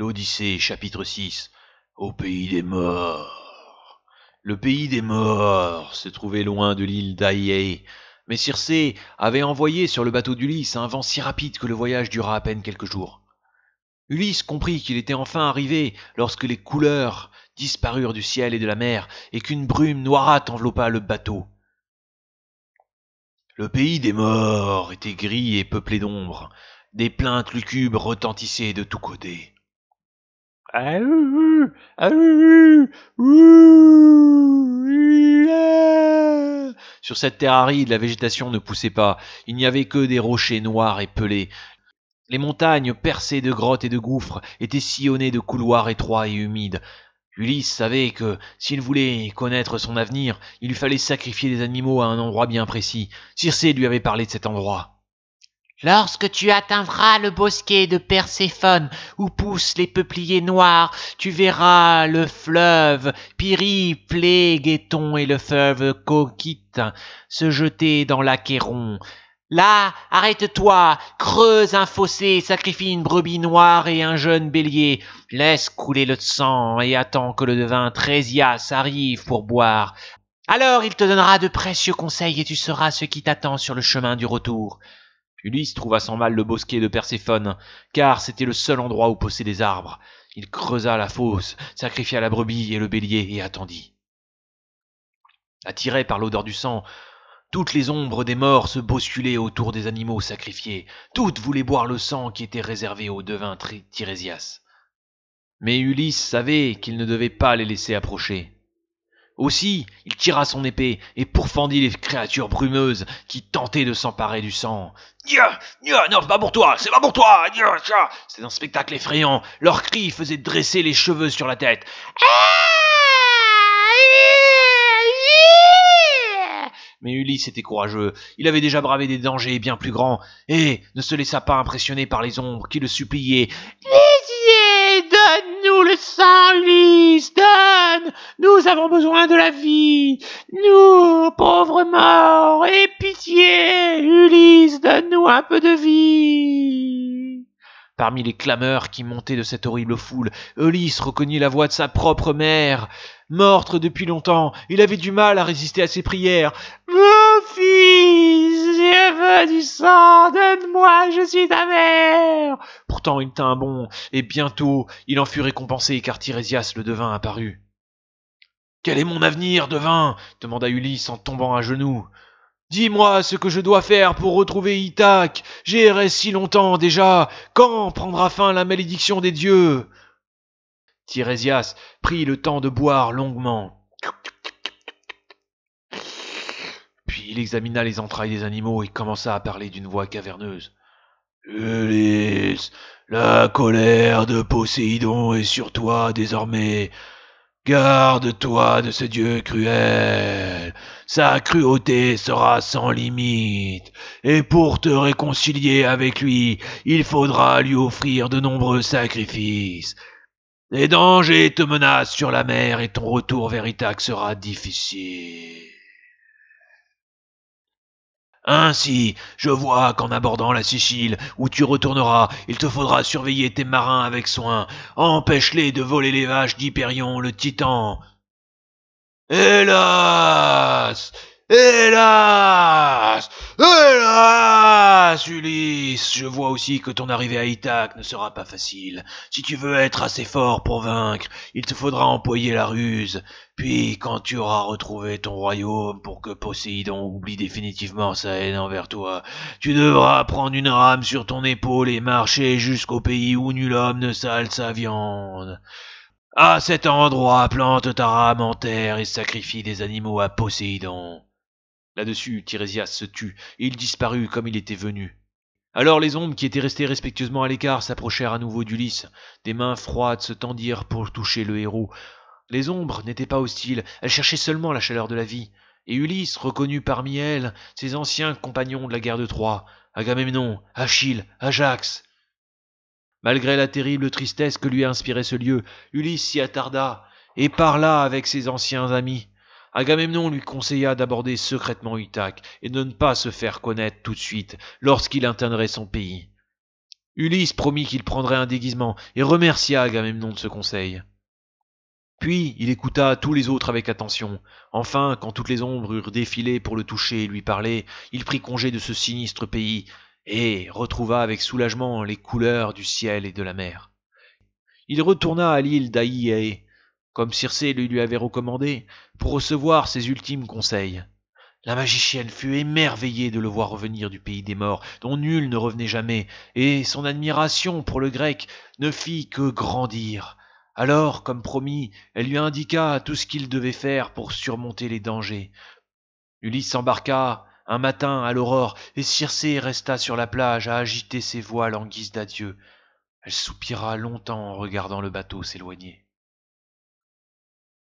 L'Odyssée, chapitre 6. Au pays des morts. Le pays des morts se trouvait loin de l'île d'Aïe, mais Circé avait envoyé sur le bateau d'Ulysse un vent si rapide que le voyage dura à peine quelques jours. Ulysse comprit qu'il était enfin arrivé lorsque les couleurs disparurent du ciel et de la mer et qu'une brume noirâtre enveloppa le bateau. Le pays des morts était gris et peuplé d'ombre. Des plaintes lugubres retentissaient de tous côtés. Sur cette terre aride, la végétation ne poussait pas. Il n'y avait que des rochers noirs et pelés. Les montagnes, percées de grottes et de gouffres, étaient sillonnées de couloirs étroits et humides. Ulysse savait que, s'il voulait connaître son avenir, il lui fallait sacrifier des animaux à un endroit bien précis. Circe lui avait parlé de cet endroit. Lorsque tu atteindras le bosquet de Perséphone, où poussent les peupliers noirs, tu verras le fleuve, Pyri, Guéton et le fleuve Coquite se jeter dans l'Achéron. Là, arrête-toi, creuse un fossé, sacrifie une brebis noire et un jeune bélier, laisse couler le sang et attends que le devin Trésias arrive pour boire. Alors il te donnera de précieux conseils et tu sauras ce qui t'attend sur le chemin du retour. Ulysse trouva sans mal le bosquet de Perséphone, car c'était le seul endroit où poussaient des arbres. Il creusa la fosse, sacrifia la brebis et le bélier et attendit. Attiré par l'odeur du sang, toutes les ombres des morts se bousculaient autour des animaux sacrifiés. Toutes voulaient boire le sang qui était réservé au devin Tirésias. Mais Ulysse savait qu'il ne devait pas les laisser approcher. Aussi, il tira son épée et pourfendit les créatures brumeuses qui tentaient de s'emparer du sang. Nya, nya, non, c'est pas pour toi, c'est pas pour toi, C'était un spectacle effrayant. Leurs cris faisaient dresser les cheveux sur la tête. Mais Ulysse était courageux. Il avait déjà bravé des dangers bien plus grands et ne se laissa pas impressionner par les ombres qui le suppliaient le sang, Ulysse Donne nous avons besoin de la vie. Nous, pauvres morts, aie pitié, Ulysse, donne-nous un peu de vie. Parmi les clameurs qui montaient de cette horrible foule, Ulysse reconnut la voix de sa propre mère. Morte depuis longtemps, il avait du mal à résister à ses prières. Mon fils Dieu veut du sang, donne-moi, je suis ta mère. Pourtant il tint bon, et bientôt il en fut récompensé car Tirésias le devin apparut. Quel est mon avenir, devin demanda Ulysse en tombant à genoux. Dis-moi ce que je dois faire pour retrouver Ithaque. J'ai erré si longtemps déjà. Quand prendra fin la malédiction des dieux Tirésias prit le temps de boire longuement. Il examina les entrailles des animaux et commença à parler d'une voix caverneuse. Ulysse, la colère de Poséidon est sur toi désormais. Garde-toi de ce dieu cruel. Sa cruauté sera sans limite. Et pour te réconcilier avec lui, il faudra lui offrir de nombreux sacrifices. Les dangers te menacent sur la mer et ton retour véritable sera difficile. Ainsi, je vois qu'en abordant la Sicile, où tu retourneras, il te faudra surveiller tes marins avec soin. Empêche-les de voler les vaches d'Hyperion le Titan. Hélas Hélas Hélas Ulysse Je vois aussi que ton arrivée à Ithac ne sera pas facile. Si tu veux être assez fort pour vaincre, il te faudra employer la ruse. Puis, quand tu auras retrouvé ton royaume pour que Poséidon oublie définitivement sa haine envers toi, tu devras prendre une rame sur ton épaule et marcher jusqu'au pays où nul homme ne sale sa viande. À cet endroit, plante ta rame en terre et sacrifie des animaux à Poséidon. Là-dessus, Tirésias se tut, et il disparut comme il était venu. Alors les ombres qui étaient restées respectueusement à l'écart s'approchèrent à nouveau d'Ulysse, des mains froides se tendirent pour toucher le héros. Les ombres n'étaient pas hostiles, elles cherchaient seulement la chaleur de la vie, et Ulysse reconnut parmi elles ses anciens compagnons de la guerre de Troie, Agamemnon, Achille, Ajax. Malgré la terrible tristesse que lui inspirait ce lieu, Ulysse s'y attarda, et parla avec ses anciens amis. Agamemnon lui conseilla d'aborder secrètement Utak et de ne pas se faire connaître tout de suite lorsqu'il atteindrait son pays. Ulysse promit qu'il prendrait un déguisement et remercia Agamemnon de ce conseil. Puis il écouta tous les autres avec attention. Enfin, quand toutes les ombres eurent défilé pour le toucher et lui parler, il prit congé de ce sinistre pays et retrouva avec soulagement les couleurs du ciel et de la mer. Il retourna à l'île d'Aïe comme Circé lui avait recommandé, pour recevoir ses ultimes conseils. La magicienne fut émerveillée de le voir revenir du pays des morts, dont nul ne revenait jamais, et son admiration pour le grec ne fit que grandir. Alors, comme promis, elle lui indiqua tout ce qu'il devait faire pour surmonter les dangers. Ulysse s'embarqua un matin à l'aurore, et Circé resta sur la plage à agiter ses voiles en guise d'adieu. Elle soupira longtemps en regardant le bateau s'éloigner.